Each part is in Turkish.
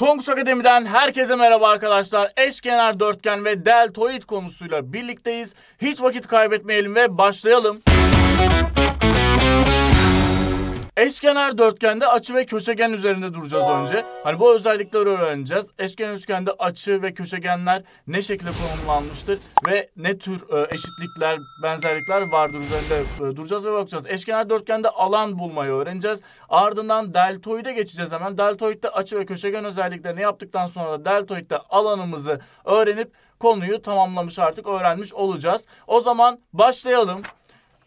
Tongs Akademi'den herkese merhaba arkadaşlar. Eşkenar dörtgen ve deltoid konusuyla birlikteyiz. Hiç vakit kaybetmeyelim ve başlayalım. Eşkenar dörtgende açı ve köşegen üzerinde duracağız önce. Hani bu özellikleri öğreneceğiz. Eşkenar üçgende açı ve köşegenler ne şekilde konumlanmıştır ve ne tür e, eşitlikler, benzerlikler vardır üzerinde e, duracağız ve bakacağız. Eşkenar dörtgende alan bulmayı öğreneceğiz. Ardından deltoide geçeceğiz hemen. Deltoidde açı ve köşegen özelliklerini yaptıktan sonra da deltoidde alanımızı öğrenip konuyu tamamlamış artık öğrenmiş olacağız. O zaman başlayalım.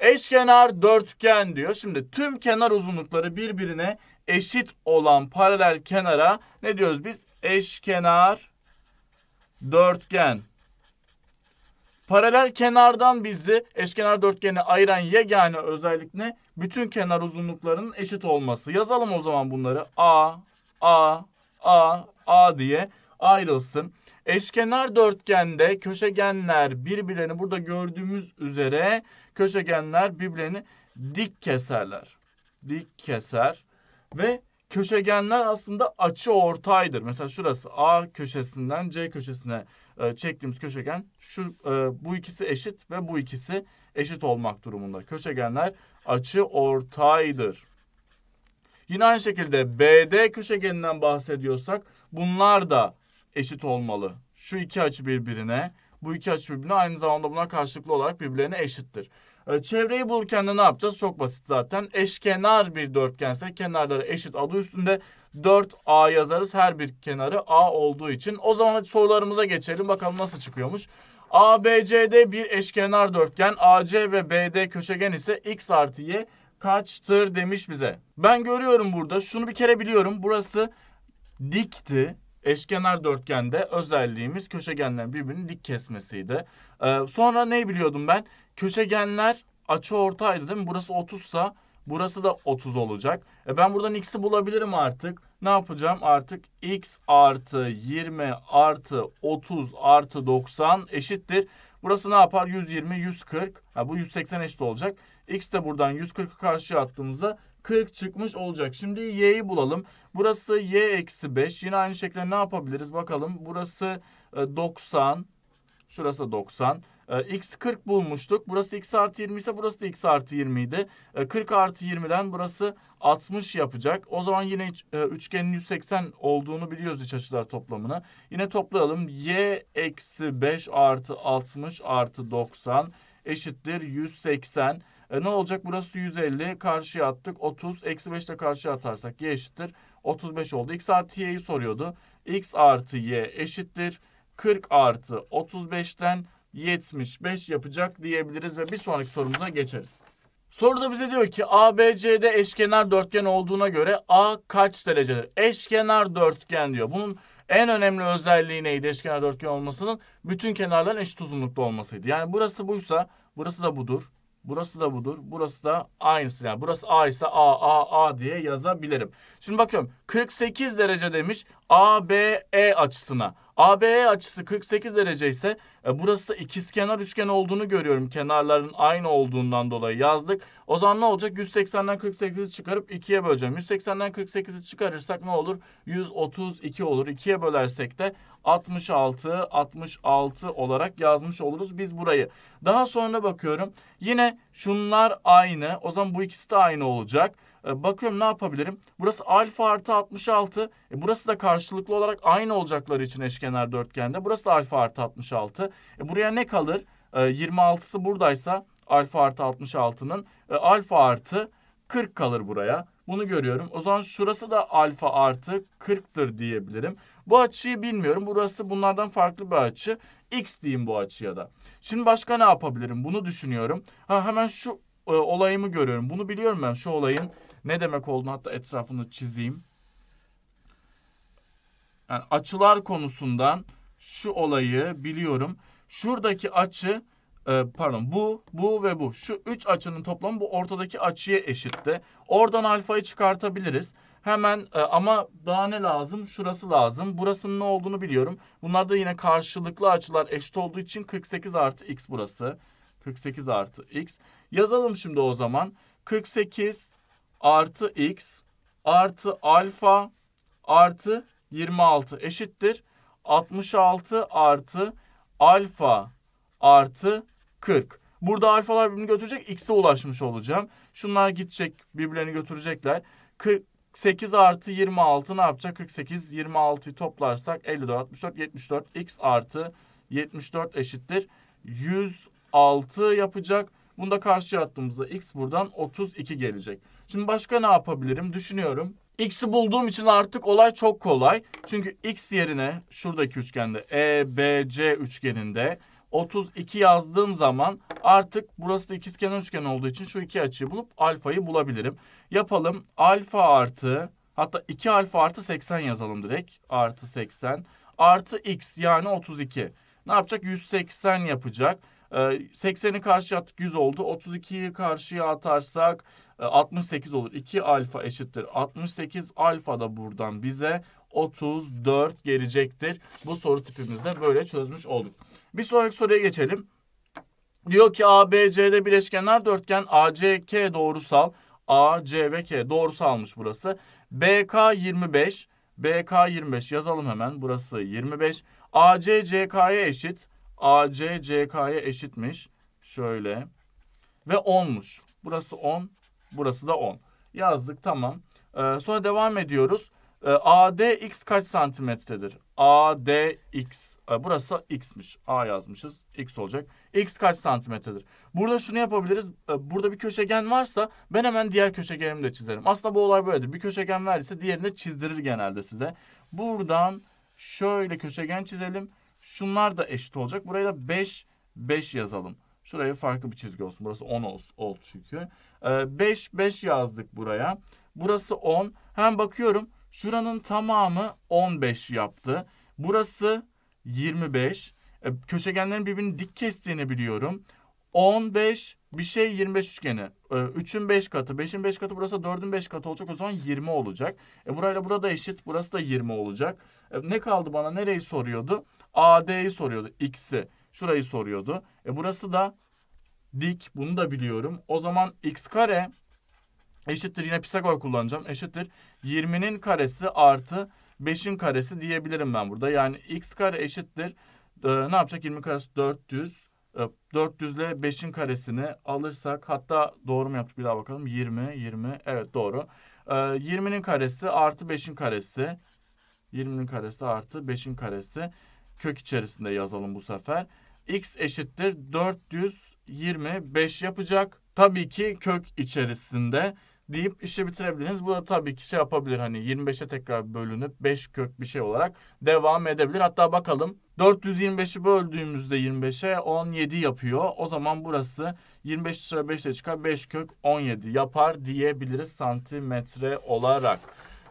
Eşkenar dörtgen diyor. Şimdi tüm kenar uzunlukları birbirine eşit olan paralel kenara ne diyoruz biz? Eşkenar dörtgen. Paralel kenardan bizi eşkenar dörtgeni ayıran yegane özellik ne? Bütün kenar uzunluklarının eşit olması. Yazalım o zaman bunları. A, A, A, A diye ayrılsın. Eşkenar dörtgende köşegenler birbirlerini burada gördüğümüz üzere köşegenler birbirlerini dik keserler. Dik keser ve köşegenler aslında açı ortaydır. Mesela şurası A köşesinden C köşesine e, çektiğimiz köşegen şu e, bu ikisi eşit ve bu ikisi eşit olmak durumunda. Köşegenler açı ortaydır. Yine aynı şekilde BD köşegeninden bahsediyorsak bunlar da eşit olmalı. Şu iki açı birbirine bu iki açı birbirine aynı zamanda buna karşılıklı olarak birbirlerine eşittir. Ee, çevreyi bulurken de ne yapacağız? Çok basit zaten. Eşkenar bir dörtgense kenarları eşit adı üstünde 4A yazarız. Her bir kenarı A olduğu için. O zaman hadi sorularımıza geçelim. Bakalım nasıl çıkıyormuş. ABCD bir eşkenar dörtgen. AC ve BD köşegen ise X artı Y kaçtır demiş bize. Ben görüyorum burada. Şunu bir kere biliyorum. Burası dikti. Eşkenar dörtgende özelliğimiz köşegenlerin birbirini dik kesmesiydi. Ee, sonra ne biliyordum ben? Köşegenler açı ortaydı değil mi? Burası 30 sa burası da 30 olacak. E ben buradan x'i bulabilirim artık. Ne yapacağım? Artık x artı 20 artı 30 artı 90 eşittir. Burası ne yapar? 120, 140. Ha, bu 180 eşit olacak. X de buradan 140'ı karşıya attığımızda 40 çıkmış olacak. Şimdi y'yi bulalım. Burası y eksi 5. Yine aynı şekilde ne yapabiliriz bakalım. Burası 90. E, Şurası 90. E, x 40 bulmuştuk. Burası x artı 20 ise burası da x artı 20 idi. 40 e, artı 20'den burası 60 yapacak. O zaman yine üçgenin 180 olduğunu biliyoruz iç açılar toplamını. Yine toplayalım. Y eksi 5 artı 60 artı 90 eşittir 180. E, ne olacak? Burası 150. Karşıya attık. 30. Eksi 5 ile karşıya atarsak y eşittir. 35 oldu. X artı y'yi soruyordu. X artı y eşittir. 40 artı 35'ten 75 yapacak diyebiliriz ve bir sonraki sorumuza geçeriz. Soruda bize diyor ki ABC'de eşkenar dörtgen olduğuna göre A kaç derecedir? Eşkenar dörtgen diyor. Bunun en önemli özelliği neydi eşkenar dörtgen olmasının? Bütün kenarların eşit uzunlukta olmasıydı. Yani burası buysa burası da budur. Burası da budur. Burası da aynısı. Yani burası A ise A, A, A diye yazabilirim. Şimdi bakıyorum. 48 derece demiş AB, E açısına. ABE açısı 48 derece ise e, burası ikizkenar üçgen olduğunu görüyorum. Kenarların aynı olduğundan dolayı yazdık. O zaman ne olacak? 180'den 48'i çıkarıp 2'ye böleceğim. 180'den 48'i çıkarırsak ne olur? 132 olur. 2'ye bölersek de 66, 66 olarak yazmış oluruz biz burayı. Daha sonra bakıyorum. Yine şunlar aynı. O zaman bu ikisi de aynı olacak. E, bakıyorum ne yapabilirim? Burası alfa artı 66. E, burası da karşılıklı olarak aynı olacakları için eşkenar dörtgende. Burası da alfa artı 66. E, buraya ne kalır? E, 26'sı buradaysa alfa artı 66'nın e, alfa artı 40 kalır buraya. Bunu görüyorum. O zaman şurası da alfa artı 40'tır diyebilirim. Bu açıyı bilmiyorum. Burası bunlardan farklı bir açı. X diyeyim bu açıya da. Şimdi başka ne yapabilirim? Bunu düşünüyorum. Ha, hemen şu e, olayımı görüyorum. Bunu biliyorum ben şu olayın ne demek olduğunu hatta etrafını çizeyim. Yani açılar konusundan şu olayı biliyorum. Şuradaki açı e, pardon bu, bu ve bu. Şu üç açının toplamı bu ortadaki açıya eşitti. Oradan alfayı çıkartabiliriz. Hemen e, ama daha ne lazım? Şurası lazım. Burasının ne olduğunu biliyorum. Bunlar da yine karşılıklı açılar eşit olduğu için 48 artı x burası. 48 artı x. Yazalım şimdi o zaman. 48 artı x artı alfa artı 26 eşittir. 66 artı alfa artı 40. Burada alfalar birbirini götürecek. X'e ulaşmış olacağım. Şunlar gidecek. Birbirlerini götürecekler. 48 artı 26 ne yapacak? 48, 26'yı toplarsak 54, 64, 74. X artı 74 eşittir. 106 yapacak. Bunu da karşıya attığımızda X buradan 32 gelecek. Şimdi başka ne yapabilirim? Düşünüyorum. X'i bulduğum için artık olay çok kolay. Çünkü X yerine şuradaki üçgende EBC üçgeninde 32 yazdığım zaman artık burası da ikizkenar üçgen olduğu için şu iki açıyı bulup alfayı bulabilirim. Yapalım. Alfa artı hatta 2 alfa artı 80 yazalım direkt. Artı 80 artı X yani 32. Ne yapacak? 180 yapacak. 80'i ee, karşıya attık 100 oldu. 32'yi karşıya atarsak 68 e, olur. 2 alfa eşittir. 68 alfa da buradan bize 34 gelecektir. Bu soru tipimizde böyle çözmüş olduk. Bir sonraki soruya geçelim. Diyor ki ABCD bileşkenler dörtgen ACK doğrusal. A, C ve K doğrusalmış burası. BK 25. BK 25 yazalım hemen. Burası 25. AC eşit. AC CK'ya eşitmiş. Şöyle. Ve 10'muş. Burası 10. Burası da 10. Yazdık tamam. Ee, sonra devam ediyoruz. Ee, ADX kaç santimetredir? ADX. Ee, burası X'miş. A yazmışız. X olacak. X kaç santimetredir? Burada şunu yapabiliriz. Ee, burada bir köşegen varsa ben hemen diğer köşegenimi de çizerim. Aslında bu olay böyledir. Bir köşegen verdiyse diğerini çizdirir genelde size. Buradan şöyle köşegen çizelim. Şunlar da eşit olacak. Buraya da 5, 5 yazalım. Şuraya farklı bir çizgi olsun. Burası 10 olsun, oldu çünkü. 5, ee, 5 yazdık buraya. Burası 10. Hemen bakıyorum şuranın tamamı 15 yaptı. Burası 25. E, köşegenlerin birbirini dik kestiğini biliyorum. 15 bir şey 25 üçgeni. 3'ün ee, 5 katı, 5'in 5 katı burası 4'ün 5 katı olacak. O zaman 20 olacak. E burayla burada eşit. Burası da 20 olacak. E ne kaldı bana? Nereyi soruyordu? AD'yi soruyordu. X'i. Şurayı soruyordu. E burası da dik. Bunu da biliyorum. O zaman x kare eşittir. Yine Pisagor kullanacağım. Eşittir. 20'nin karesi artı 5'in karesi diyebilirim ben burada. Yani x kare eşittir. Ee, ne yapacak? 20 karesi 400. 400 e, ile 5'in karesini alırsak hatta doğru mu yaptık bir daha bakalım. 20, 20 evet doğru. Ee, 20'nin karesi artı 5'in karesi. 20'nin karesi artı 5'in karesi kök içerisinde yazalım bu sefer. X eşittir 425 yapacak. Tabii ki kök içerisinde deyip işi bitirebiliriz. Bu da tabii ki şey yapabilir hani 25'e tekrar bölünüp 5 kök bir şey olarak devam edebilir. Hatta bakalım 425'i böldüğümüzde 25'e 17 yapıyor. O zaman burası 25 sıra 5 ile çıkar 5 kök 17 yapar diyebiliriz santimetre olarak.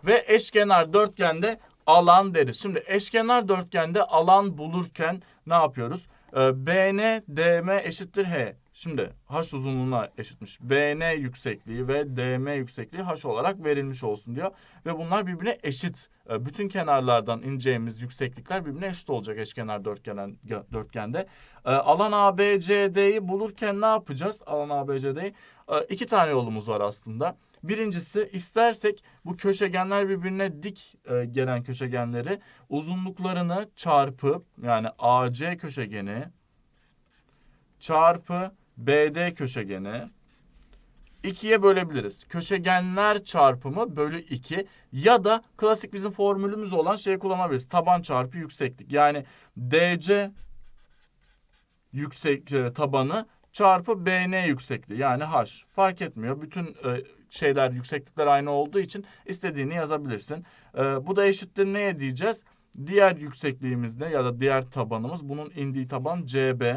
Ve eşkenar dörtgende alan deriz. Şimdi eşkenar dörtgende alan bulurken ne yapıyoruz? Ee, BN DM eşittir H. Şimdi H uzunluğuna eşitmiş. BN yüksekliği ve DM yüksekliği H olarak verilmiş olsun diyor. Ve bunlar birbirine eşit. Ee, bütün kenarlardan ineceğimiz yükseklikler birbirine eşit olacak eşkenar dörtgen, dörtgende. Ee, alan ABCD'yi bulurken ne yapacağız? Alan ABCD'yi. Ee, iki tane yolumuz var aslında. Birincisi istersek bu köşegenler birbirine dik e, gelen köşegenleri uzunluklarını çarpıp yani AC köşegeni çarpı BD köşegeni ikiye bölebiliriz. Köşegenler çarpımı bölü 2 ya da klasik bizim formülümüz olan şeyi kullanabiliriz. Taban çarpı yükseklik. Yani DC yüksek e, tabanı çarpı BN yüksekliği yani H. Fark etmiyor. Bütün e, şeyler yükseklikler aynı olduğu için istediğini yazabilirsin. E, bu da eşittir neye diyeceğiz? Diğer yüksekliğimizde ya da diğer tabanımız bunun indiği taban CB.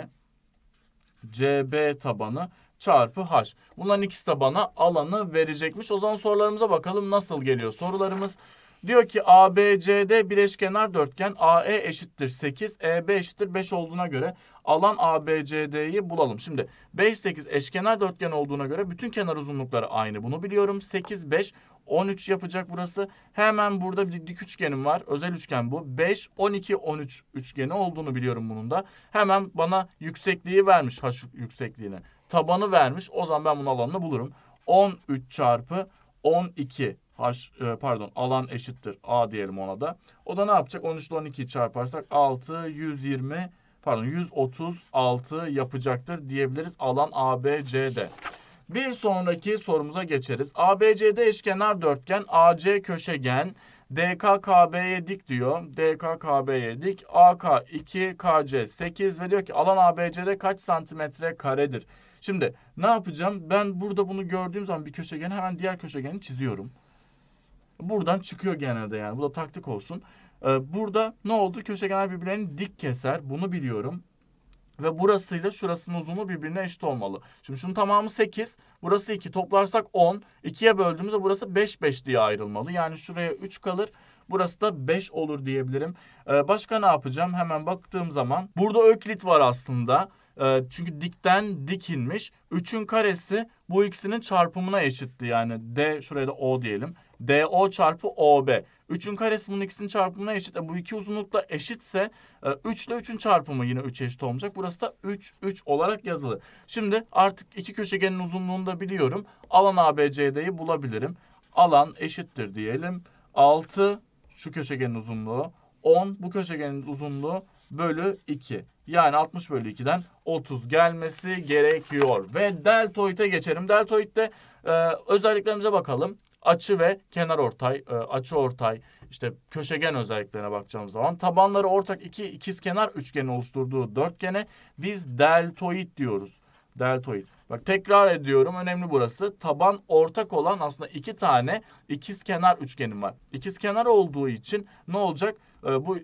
CB tabanı çarpı h. Bunların ikisi de bana alanı verecekmiş. O zaman sorularımıza bakalım nasıl geliyor sorularımız. Diyor ki ABCD bileşkenar dörtgen AE eşittir 8, EB eşittir 5 olduğuna göre alan ABCD'yi bulalım. Şimdi 5 8 eşkenar dörtgen olduğuna göre bütün kenar uzunlukları aynı. Bunu biliyorum. 8 5 13 yapacak burası. Hemen burada bir dik üçgenim var. Özel üçgen bu. 5 12 13 üçgeni olduğunu biliyorum bunun da. Hemen bana yüksekliği vermiş haş yüksekliğini. Tabanı vermiş. O zaman ben bunun alanını bulurum. 13 çarpı 12 H, e, pardon alan eşittir A diyelim ona da. O da ne yapacak? 13 ile 12'yi çarparsak 6, 120 pardon 136 yapacaktır diyebiliriz alan ABC'de. Bir sonraki sorumuza geçeriz. ABCD eşkenar dörtgen, AC köşegen, DKKB'ye dik diyor. DKKB'ye dik. AK 2, KC 8 ve diyor ki alan ABCD kaç santimetre karedir? Şimdi ne yapacağım? Ben burada bunu gördüğüm zaman bir köşegeni hemen diğer köşegeni çiziyorum. Buradan çıkıyor genelde yani. Bu da taktik olsun. Ee, burada ne oldu? Köşegenler birbirlerini dik keser. Bunu biliyorum. Ve burasıyla şurasının uzunluğu birbirine eşit olmalı. Şimdi şunun tamamı 8. Burası 2. Toplarsak 10. 2'ye böldüğümüzde burası 5 5 diye ayrılmalı. Yani şuraya 3 kalır. Burası da 5 olur diyebilirim. Ee, başka ne yapacağım? Hemen baktığım zaman. Burada öklit var aslında. Ee, çünkü dikten dik inmiş. 3'ün karesi bu ikisinin çarpımına eşitti. Yani D şuraya da O diyelim. DO çarpı OB. 3'ün karesi bunun ikisinin çarpımına eşit. E, bu iki uzunlukla eşitse 3 e, ile 3'ün çarpımı yine 3 eşit olmayacak. Burası da 3, 3 olarak yazılı. Şimdi artık iki köşegenin uzunluğunu da biliyorum. Alan ABCD'yi bulabilirim. Alan eşittir diyelim. 6 şu köşegenin uzunluğu. 10 bu köşegenin uzunluğu bölü 2. Yani 60 bölü 2'den 30 gelmesi gerekiyor. Ve deltoid'e geçelim. Deltoid'de e, özelliklerimize bakalım açı ve kenar ortay, e, açı ortay, işte köşegen özelliklerine bakacağımız zaman tabanları ortak iki ikiz kenar üçgeni oluşturduğu dörtgene biz deltoid diyoruz. Deltoid. Bak tekrar ediyorum önemli burası. Taban ortak olan aslında iki tane ikiz kenar üçgenim var. İkiz kenar olduğu için ne olacak? E, bu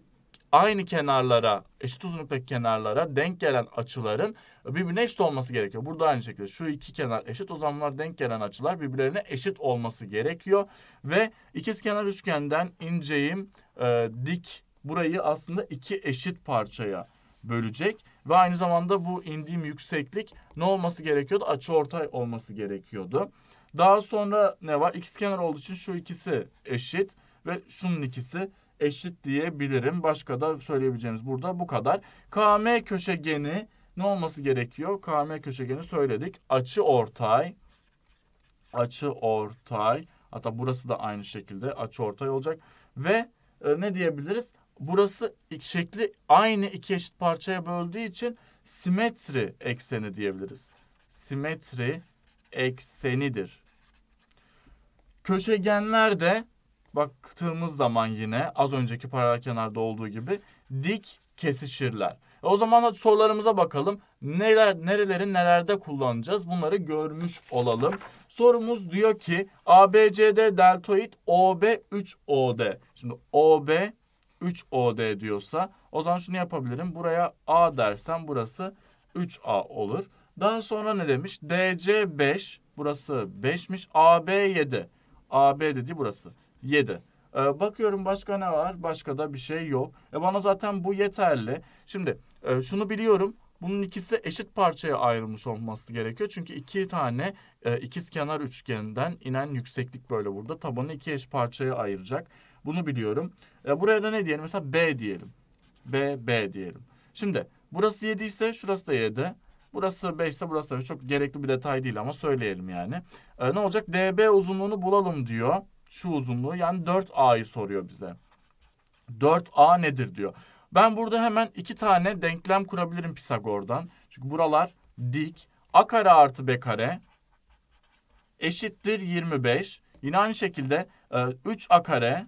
aynı kenarlara, eşit uzunluktaki kenarlara denk gelen açıların birbirine eşit olması gerekiyor. Burada aynı şekilde şu iki kenar eşit o zamanlar denk gelen açılar birbirlerine eşit olması gerekiyor. Ve ikizkenar üçgenden inceyim e, dik burayı aslında iki eşit parçaya bölecek. Ve aynı zamanda bu indiğim yükseklik ne olması gerekiyordu? Açı ortay olması gerekiyordu. Daha sonra ne var? İkizkenar olduğu için şu ikisi eşit ve şunun ikisi eşit diyebilirim. Başka da söyleyebileceğimiz burada bu kadar. KM köşegeni ne olması gerekiyor? KM köşegeni söyledik. Açı ortay. Açı ortay. Hatta burası da aynı şekilde açı ortay olacak. Ve e, ne diyebiliriz? Burası şekli aynı iki eşit parçaya böldüğü için simetri ekseni diyebiliriz. Simetri eksenidir. Köşegenler de baktığımız zaman yine az önceki paralel kenarda olduğu gibi dik kesişirler. E o zaman sorularımıza bakalım. Neler, nereleri nelerde kullanacağız? Bunları görmüş olalım. Sorumuz diyor ki ABCD deltoid OB 3OD. Şimdi OB 3OD diyorsa o zaman şunu yapabilirim. Buraya A dersem burası 3A olur. Daha sonra ne demiş? DC 5 burası 5'miş. AB 7. AB dedi burası 7. Ee, bakıyorum başka ne var? Başka da bir şey yok. E bana zaten bu yeterli. Şimdi e, şunu biliyorum. Bunun ikisi eşit parçaya ayrılmış olması gerekiyor. Çünkü iki tane e, ikiz kenar üçgenden inen yükseklik böyle burada. Tabanı iki eş parçaya ayıracak. Bunu biliyorum. E, buraya da ne diyelim? Mesela B diyelim. B, B diyelim. Şimdi burası 7 ise şurası da 7. Burası 5 ise burası da çok gerekli bir detay değil ama söyleyelim yani. E, ne olacak? DB uzunluğunu bulalım diyor. Şu uzunluğu yani 4A'yı soruyor bize. 4A nedir diyor. Ben burada hemen iki tane denklem kurabilirim Pisagor'dan. Çünkü buralar dik. A kare artı B kare eşittir 25. Yine aynı şekilde 3A e, kare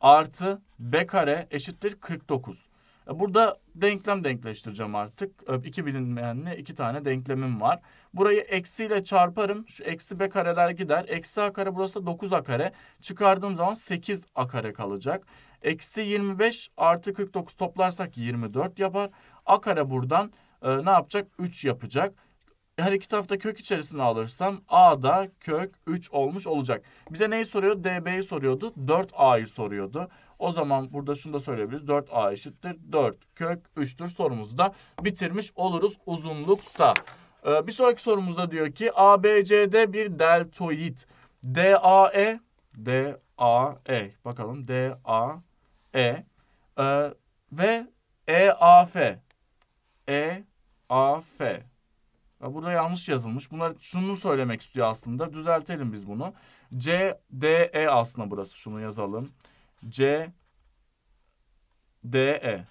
artı B kare eşittir 49. Burada denklem denkleştireceğim artık. İki bilinmeyenle iki tane denklemim var. Burayı eksiyle çarparım. Şu eksi b kareler gider. Eksi a kare burası da 9 a kare. Çıkardığım zaman 8 a kare kalacak. Eksi 25 artı 49 toplarsak 24 yapar. A kare buradan e, ne yapacak? 3 yapacak her iki tarafta kök içerisine alırsam a da kök 3 olmuş olacak. Bize neyi soruyor? DB'yi soruyordu. 4A'yı soruyordu. O zaman burada şunu da söyleyebiliriz. 4a eşittir 4 kök 3'tür. Sorumuzu da bitirmiş oluruz uzunlukta. Ee, bir sonraki sorumuzda diyor ki ABCD bir deltoid. DAE DAE bakalım DAE e, ee, ve EAF EAF burada yanlış yazılmış. Bunlar şunu söylemek istiyor aslında. Düzeltelim biz bunu. C D E aslında burası. Şunu yazalım. C D E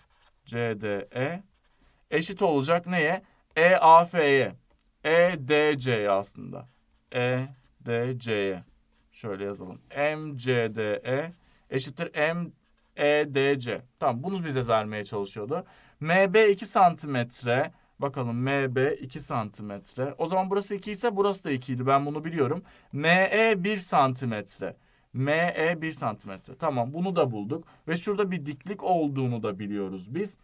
C D E eşit olacak neye? E A F'ye. E D C'ye aslında. E D C'ye. Şöyle yazalım. M C D E eşittir M E D C. Tamam bunu bize vermeye çalışıyordu. MB 2 santimetre Bakalım MB 2 santimetre. O zaman burası 2 ise burası da 2 idi. Ben bunu biliyorum. ME 1 santimetre. ME 1 santimetre. Tamam bunu da bulduk. Ve şurada bir diklik olduğunu da biliyoruz biz.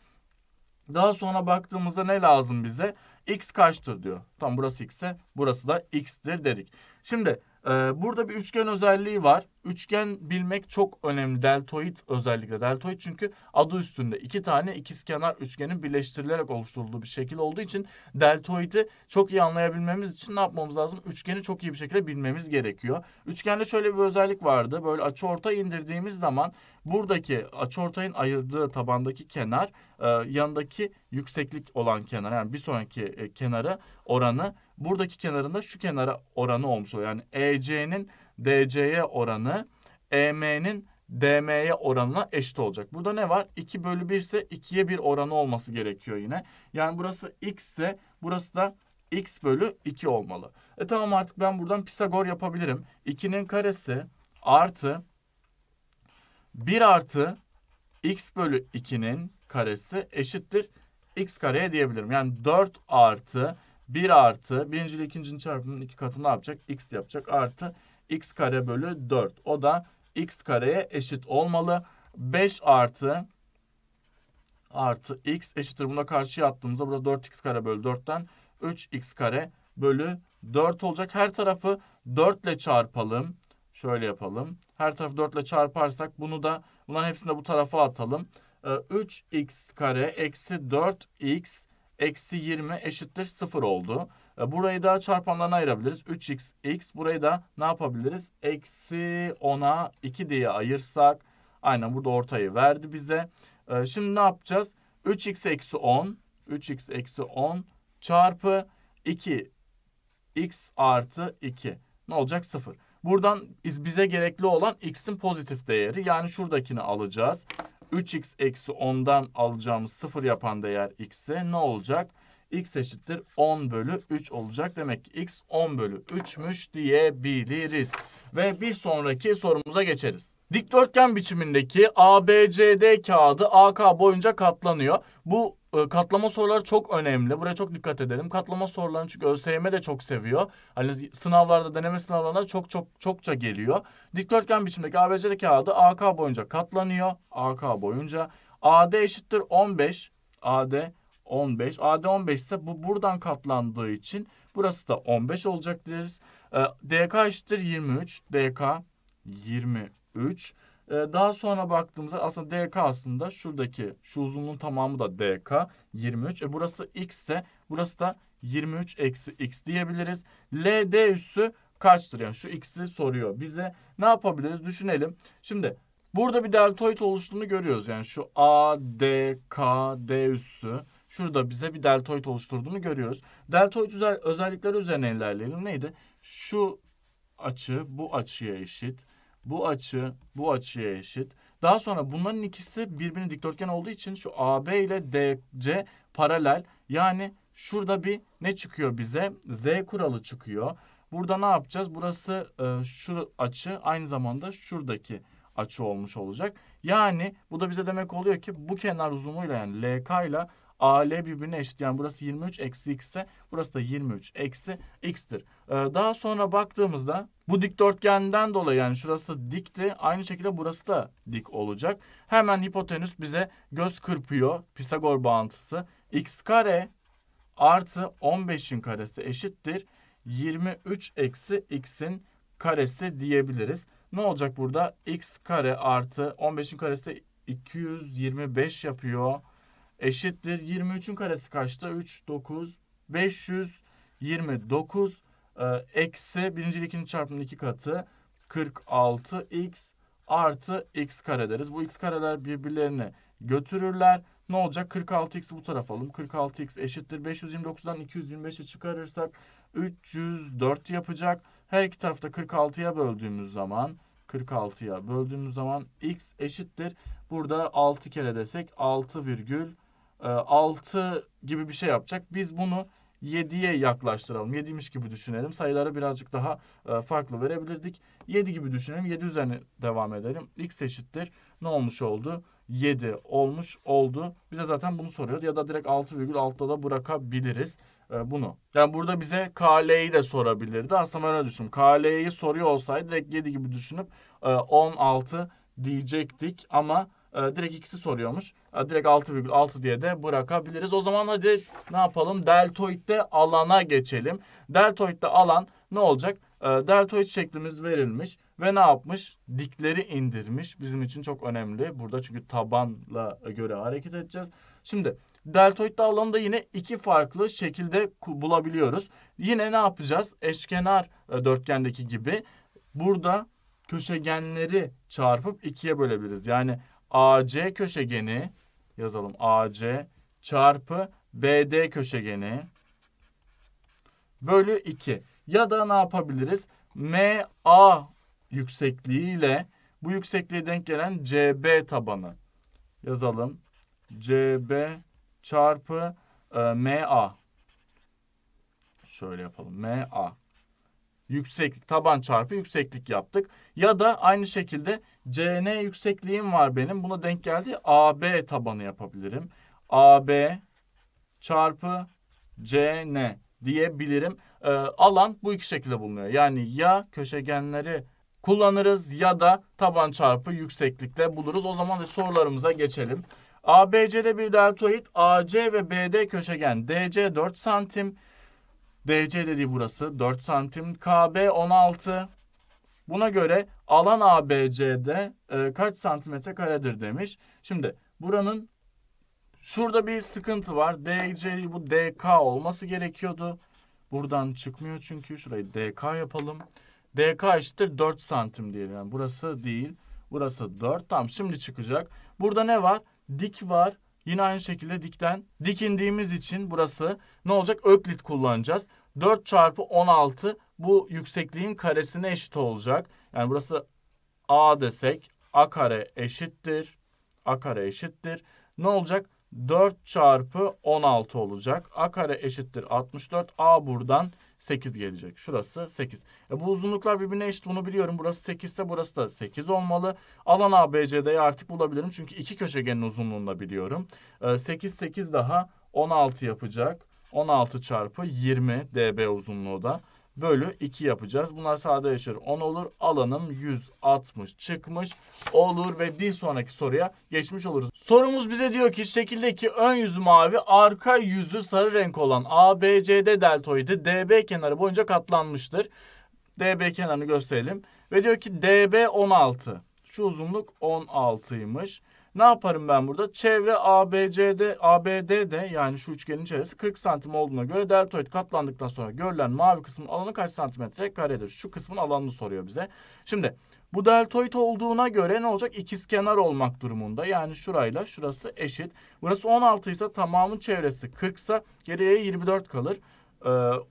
Daha sonra baktığımızda ne lazım bize? x kaçtır diyor. Tam burası x ise, burası da x'tir dedik. Şimdi e, burada bir üçgen özelliği var. Üçgen bilmek çok önemli. Deltoid özellikle. Deltoid çünkü adı üstünde. iki tane ikizkenar üçgenin birleştirilerek oluşturulduğu bir şekil olduğu için deltoidi çok iyi anlayabilmemiz için ne yapmamız lazım? Üçgeni çok iyi bir şekilde bilmemiz gerekiyor. Üçgende şöyle bir özellik vardı. Böyle açıorta indirdiğimiz zaman buradaki açıortayın ayırdığı tabandaki kenar e, yanındaki yükseklik olan kenar yani bir sonraki e, kenara oranı buradaki kenarında şu kenara oranı olmuş oluyor. Yani EC'nin DC'ye oranı EM'nin DM'ye oranına eşit olacak. Burada ne var? 2 bölü 1 ise 2'ye 1 oranı olması gerekiyor yine. Yani burası x ise burası da x bölü 2 olmalı. E tamam artık ben buradan Pisagor yapabilirim. 2'nin karesi artı 1 artı x bölü 2'nin karesi eşittir x kareye diyebilirim. Yani 4 artı 1 artı birinci ile ikincinin çarpımının iki katını ne yapacak? x yapacak artı x kare bölü 4. O da x kareye eşit olmalı. 5 artı artı x eşittir. Buna karşıya attığımızda burada 4x kare bölü 4'ten 3x kare bölü 4 olacak. Her tarafı 4 ile çarpalım. Şöyle yapalım. Her tarafı 4 ile çarparsak bunu da bunların hepsini de bu tarafa atalım. 3x ee, kare eksi 4x eksi 20 eşittir 0 oldu. Ee, burayı da çarpanlarına ayırabiliriz. 3x x burayı da ne yapabiliriz? Eksi 10'a 2 diye ayırsak aynen burada ortayı verdi bize. Ee, şimdi ne yapacağız? 3x eksi 10 3x eksi 10 çarpı 2 x artı 2 ne olacak? 0. Buradan bize gerekli olan x'in pozitif değeri yani şuradakini alacağız. 3x eksi 10'dan alacağımız 0 yapan değer x'e ne olacak? x eşittir 10 bölü 3 olacak. Demek ki x 10 bölü 3'müş diyebiliriz. Ve bir sonraki sorumuza geçeriz. Dikdörtgen biçimindeki ABCD kağıdı AK boyunca katlanıyor. Bu ee, katlama soruları çok önemli. Buraya çok dikkat edelim. Katlama sorularını çünkü ÖSYM de çok seviyor. Hani sınavlarda, deneme sınavlarında çok çok çokça geliyor. Dikdörtgen biçimdeki ABCD kağıdı AK boyunca katlanıyor. AK boyunca. AD eşittir 15. AD 15. AD 15 ise bu buradan katlandığı için burası da 15 olacak deriz. Ee, DK eşittir 23. DK 23. Ee, daha sonra baktığımızda aslında DK aslında şuradaki şu uzunluğun tamamı da DK 23. E burası X ise burası da 23 eksi X diyebiliriz. LD üssü kaçtır? Yani şu X'i soruyor bize. Ne yapabiliriz? Düşünelim. Şimdi burada bir deltoid oluştuğunu görüyoruz. Yani şu A, D, K, D üssü. Şurada bize bir deltoid oluşturduğunu görüyoruz. Deltoid özellikleri üzerine ilerleyelim. Neydi? Şu açı bu açıya eşit. Bu açı bu açıya eşit. Daha sonra bunların ikisi birbirine dikdörtgen olduğu için şu AB ile DC paralel. Yani şurada bir ne çıkıyor bize? Z kuralı çıkıyor. Burada ne yapacağız? Burası e, şu açı aynı zamanda şuradaki açı olmuş olacak. Yani bu da bize demek oluyor ki bu kenar uzunluğuyla yani LK ile AL birbirine eşit. Yani burası 23 eksi x ise burası da 23 eksi x'tir. Ee, daha sonra baktığımızda bu dikdörtgenden dolayı yani şurası dikti. Aynı şekilde burası da dik olacak. Hemen hipotenüs bize göz kırpıyor. Pisagor bağıntısı x kare artı 15'in karesi eşittir. 23 eksi x'in karesi diyebiliriz. Ne olacak burada? x kare artı 15'in karesi 225 yapıyor eşittir. 23'ün karesi kaçta? 3, 9, 529 e, eksi birinci ikinci çarpımın iki katı 46x artı x kare deriz. Bu x kareler birbirlerini götürürler. Ne olacak? 46x bu tarafa alalım. 46x eşittir. 529'dan 225'e çıkarırsak 304 yapacak. Her iki tarafta 46'ya böldüğümüz zaman 46'ya böldüğümüz zaman x eşittir. Burada 6 kere desek 6,6 6 e, gibi bir şey yapacak. Biz bunu 7'ye yaklaştıralım. 7'miş gibi düşünelim. Sayıları birazcık daha e, farklı verebilirdik. 7 gibi düşünelim. 7 üzerine devam edelim. X eşittir. Ne olmuş oldu? 7 olmuş oldu. Bize zaten bunu soruyor. Ya da direkt 6,6'da da bırakabiliriz e, bunu. Yani burada bize KL'yi de sorabilirdi. Aslında öyle düşün. KL'yi soruyor olsaydı direkt 7 gibi düşünüp 16 diyecektik. Ama e, direkt x'i soruyormuş. E, direkt 6,6 diye de bırakabiliriz. O zaman hadi ne yapalım? Deltoid'de alana geçelim. Deltoid'de alan ne olacak? E, deltoid şeklimiz verilmiş ve ne yapmış? Dikleri indirmiş. Bizim için çok önemli. Burada çünkü tabanla göre hareket edeceğiz. Şimdi deltoid dağılımda yine iki farklı şekilde bulabiliyoruz. Yine ne yapacağız? Eşkenar e, dörtgendeki gibi burada köşegenleri çarpıp ikiye bölebiliriz. Yani AC köşegeni yazalım. AC çarpı BD köşegeni bölü 2. Ya da ne yapabiliriz? MA yüksekliği ile bu yüksekliğe denk gelen CB tabanı yazalım. CB çarpı e, MA. Şöyle yapalım. MA yükseklik taban çarpı yükseklik yaptık. Ya da aynı şekilde CN yüksekliğim var benim. Buna denk geldi AB tabanı yapabilirim. AB çarpı CN diyebilirim. Ee, alan bu iki şekilde bulunuyor. Yani ya köşegenleri kullanırız ya da taban çarpı yükseklikle buluruz. O zaman da sorularımıza geçelim. ABC'de bir deltoid, AC ve BD köşegen DC 4 santim. DC dediği burası 4 santim. KB 16. Buna göre alan ABC'de e, kaç santimetre karedir demiş. Şimdi buranın şurada bir sıkıntı var. DC bu DK olması gerekiyordu. Buradan çıkmıyor çünkü. Şurayı DK yapalım. DK eşittir 4 santim diyelim. Yani burası değil. Burası 4. Tamam şimdi çıkacak. Burada ne var? Dik var. Yine aynı şekilde dikten dikindiğimiz için burası ne olacak? Öklit kullanacağız. 4 çarpı 16 bu yüksekliğin karesine eşit olacak. Yani burası a desek a kare eşittir. a kare eşittir. Ne olacak? 4 çarpı 16 olacak. A kare eşittir 64. A buradan 8 gelecek. Şurası 8. E bu uzunluklar birbirine eşit bunu biliyorum. Burası 8 ise burası da 8 olmalı. Alan ABCD'yi artık bulabilirim. Çünkü iki köşegenin uzunluğunu da biliyorum. E 8 8 daha 16 yapacak. 16 çarpı 20 dB uzunluğu da bölü 2 yapacağız. Bunlar sağda yaşıyor. 10 olur. Alanım 160 çıkmış olur ve bir sonraki soruya geçmiş oluruz. Sorumuz bize diyor ki şekildeki ön yüzü mavi arka yüzü sarı renk olan ABCD deltoidi DB kenarı boyunca katlanmıştır. DB kenarını gösterelim. Ve diyor ki DB 16. Şu uzunluk 16'ymış. Ne yaparım ben burada? Çevre ABC'de, ABD'de yani şu üçgenin çevresi 40 santim olduğuna göre deltoid katlandıktan sonra görülen mavi kısmın alanı kaç santimetre karedir? Şu kısmın alanını soruyor bize. Şimdi bu deltoid olduğuna göre ne olacak? İkiz kenar olmak durumunda. Yani şurayla şurası eşit. Burası 16 ise tamamın çevresi 40 ise geriye 24 kalır. Ee,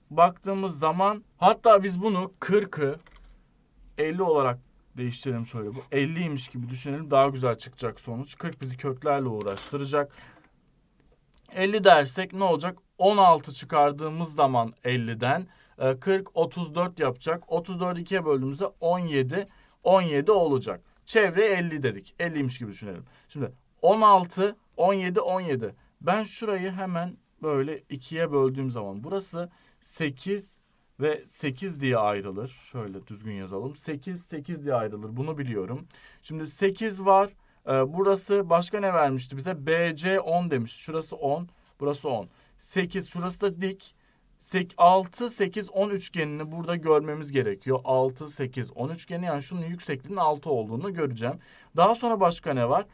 baktığımız zaman hatta biz bunu 40'ı 50 olarak değiştirelim şöyle. Bu 50'ymiş gibi düşünelim daha güzel çıkacak sonuç. 40 bizi köklerle uğraştıracak. 50 dersek ne olacak? 16 çıkardığımız zaman 50'den 40 34 yapacak. 34 ikiye böldüğümüzde 17 17 olacak. Çevre 50 dedik. 50'ymiş gibi düşünelim. Şimdi 16 17 17. Ben şurayı hemen böyle ikiye böldüğüm zaman burası 8 ve 8 diye ayrılır. Şöyle düzgün yazalım. 8, 8 diye ayrılır. Bunu biliyorum. Şimdi 8 var. E, burası başka ne vermişti bize? BC 10 demiş. Şurası 10, burası 10. 8, şurası da dik. 6, 8, 10 üçgenini burada görmemiz gerekiyor. 6, 8, 10 üçgeni yani şunun yüksekliğinin 6 olduğunu göreceğim. Daha sonra başka ne var?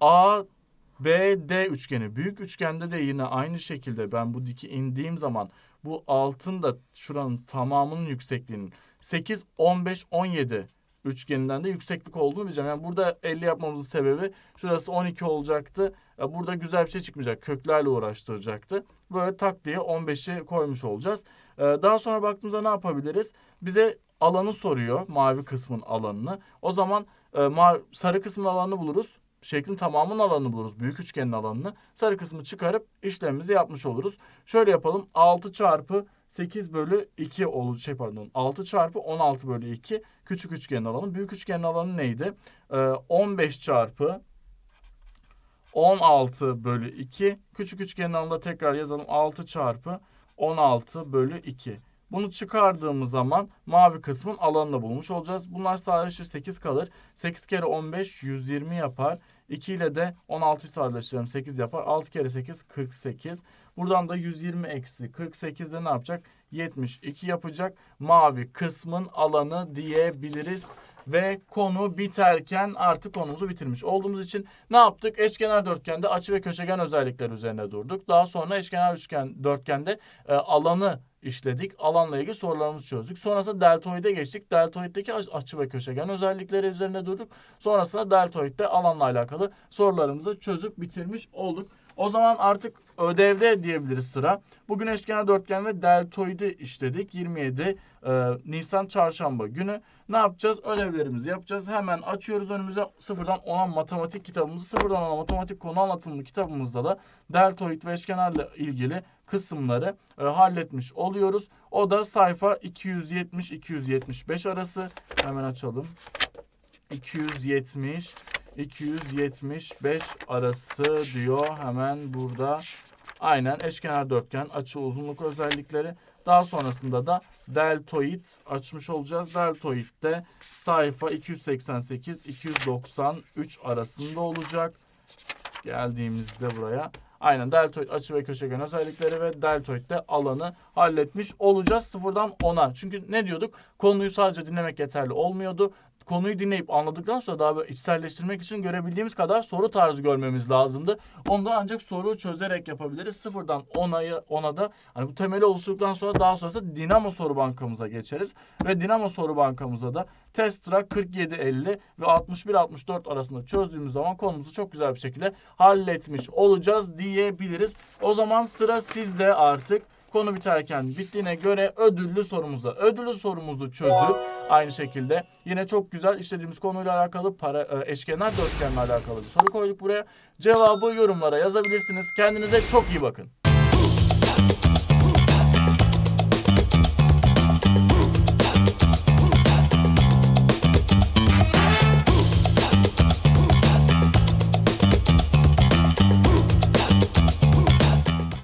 A, B, D üçgeni. Büyük üçgende de yine aynı şekilde ben bu diki indiğim zaman bu altın da şuranın tamamının yüksekliğinin 8, 15, 17 üçgeninden de yükseklik olduğunu bileceğim Yani burada 50 yapmamızın sebebi şurası 12 olacaktı. Burada güzel bir şey çıkmayacak. Köklerle uğraştıracaktı. Böyle tak diye 15'i koymuş olacağız. Ee, daha sonra baktığımızda ne yapabiliriz? Bize alanı soruyor. Mavi kısmın alanını. O zaman e, sarı kısmın alanını buluruz şeklin tamamının alanını buluruz. Büyük üçgenin alanını. Sarı kısmı çıkarıp işlemimizi yapmış oluruz. Şöyle yapalım. 6 çarpı 8 bölü 2 olur. Şey pardon 6 çarpı 16 bölü 2 küçük üçgenin alanı. Büyük üçgenin alanı neydi? Ee, 15 çarpı 16 bölü 2. Küçük üçgenin alanı da tekrar yazalım. 6 çarpı 16 bölü 2. Bunu çıkardığımız zaman mavi kısmın alanını bulmuş olacağız. Bunlar sadeleşir 8 kalır. 8 kere 15 120 yapar. 2 ile de 16 sadeleştirelim 8 yapar. 6 kere 8 48. Buradan da 120 eksi 48 de ne yapacak? 72 yapacak. Mavi kısmın alanı diyebiliriz ve konu biterken artık konumuzu bitirmiş olduğumuz için ne yaptık? Eşkenar dörtgende açı ve köşegen özellikleri üzerine durduk. Daha sonra eşkenar üçgen dörtgende e, alanı işledik. Alanla ilgili sorularımızı çözdük. Sonrasında deltoide geçtik. Deltoiddeki açı ve köşegen özellikleri üzerine durduk. Sonrasında deltoidde alanla alakalı sorularımızı çözüp bitirmiş olduk. O zaman artık ödevde diyebiliriz sıra. Bugün eşkenar dörtgen ve deltoidi işledik. 27 e, Nisan çarşamba günü. Ne yapacağız? Ödevlerimizi yapacağız. Hemen açıyoruz önümüze sıfırdan olan matematik kitabımızı. Sıfırdan olan matematik konu anlatımlı kitabımızda da deltoid ve eşkenarla ilgili kısımları e, halletmiş oluyoruz. O da sayfa 270-275 arası. Hemen açalım. 270 275 arası diyor hemen burada. Aynen eşkenar dörtgen açı uzunluk özellikleri. Daha sonrasında da deltoid açmış olacağız. Deltoid'de sayfa 288-293 arasında olacak. Geldiğimizde buraya Aynen deltoid açı ve köşegen özellikleri ve deltoidde alanı halletmiş olacağız sıfırdan 10'a. Çünkü ne diyorduk? Konuyu sadece dinlemek yeterli olmuyordu konuyu dinleyip anladıktan sonra daha böyle içselleştirmek için görebildiğimiz kadar soru tarzı görmemiz lazımdı. Onu da ancak soru çözerek yapabiliriz. Sıfırdan 10'a ona da hani bu temeli oluşturduktan sonra daha sonrasında Dinamo soru bankamıza geçeriz. Ve Dinamo soru bankamıza da test track 47 50 ve 61 64 arasında çözdüğümüz zaman konumuzu çok güzel bir şekilde halletmiş olacağız diyebiliriz. O zaman sıra sizde artık. Konu biterken bittiğine göre ödüllü sorumuzla Ödüllü sorumuzu çözüp aynı şekilde yine çok güzel işlediğimiz konuyla alakalı para e, eşkenar dörtgenle alakalı bir soru koyduk buraya. Cevabı yorumlara yazabilirsiniz. Kendinize çok iyi bakın.